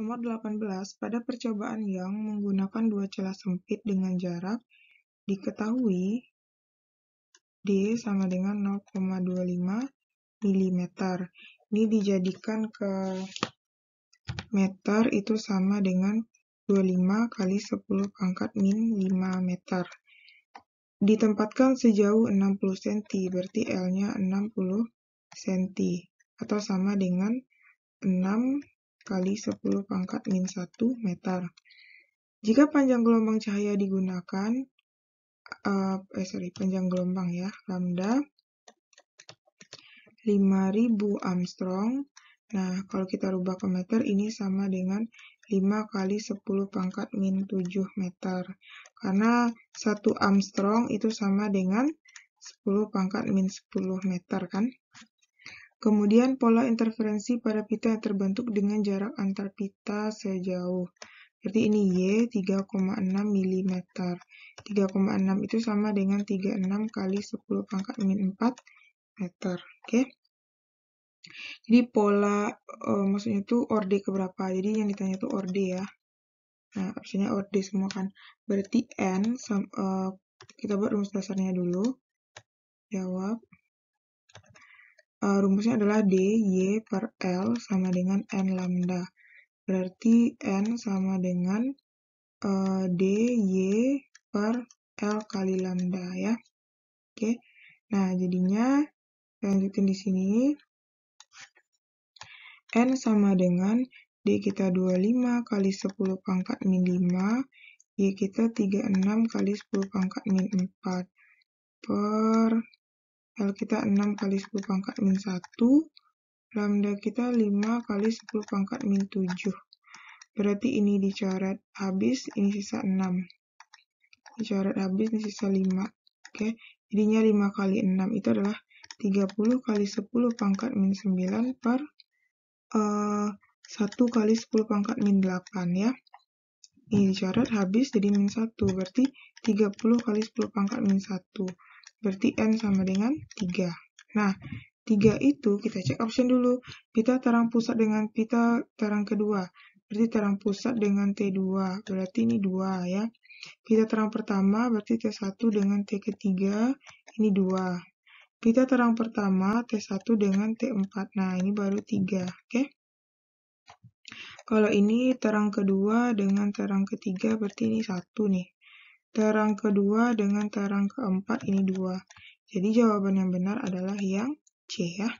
Nomor 18, pada percobaan yang menggunakan dua celah sempit dengan jarak diketahui D sama dengan 0,25 mm. Ini dijadikan ke meter itu sama dengan 25 kali 10 pangkat min 5 meter. Ditempatkan sejauh 60 cm, berarti L-nya 60 cm, atau sama dengan 6 kali 10 pangkat min 1 meter. Jika panjang gelombang cahaya digunakan, uh, eh sorry, panjang gelombang ya, lambda 5000 Armstrong. Nah, kalau kita rubah ke meter, ini sama dengan 5 kali 10 pangkat min 7 meter. Karena 1 Armstrong itu sama dengan 10 pangkat min 10 meter kan. Kemudian pola interferensi pada pita yang terbentuk dengan jarak antar pita sejauh. Berarti ini Y 3,6 mm. 3,6 itu sama dengan 36 kali 10 pangkat min 4 meter. Oke. Okay? Jadi pola e, maksudnya itu orde keberapa. Jadi yang ditanya itu orde ya. Nah, opsinya orde semua kan. Berarti N, sama, e, eh, kita buat rumus dasarnya dulu. Jawab uh, rumusnya adalah D, Y per L sama dengan N lambda. Berarti N sama dengan uh, D, Y per L kali lambda ya. Oke, nah jadinya lanjutin di sini. N sama dengan D kita 25 kali 10 pangkat min 5, Y kita 36 kali 10 pangkat min 4 per kalau kita 6 kali 10 pangkat min 1. Lambda kita 5 kali 10 pangkat min 7. Berarti ini dicoret habis, ini sisa 6. Dicoret habis, ini sisa 5. Oke, jadinya 5 kali 6 itu adalah 30 kali 10 pangkat min 9 per uh, eh, 1 kali 10 pangkat min 8 ya. Ini dicoret habis jadi min 1, berarti 30 kali 10 pangkat min 1. Berarti N sama dengan 3. Nah, 3 itu kita cek option dulu. Pita terang pusat dengan pita terang kedua. Berarti terang pusat dengan T2. Berarti ini 2 ya. Pita terang pertama berarti T1 dengan T ketiga. Ini 2. Pita terang pertama T1 dengan T4. Nah, ini baru 3. Oke. Okay? Kalau ini terang kedua dengan terang ketiga berarti ini 1 nih. Terang kedua dengan terang keempat ini dua. Jadi jawaban yang benar adalah yang C ya.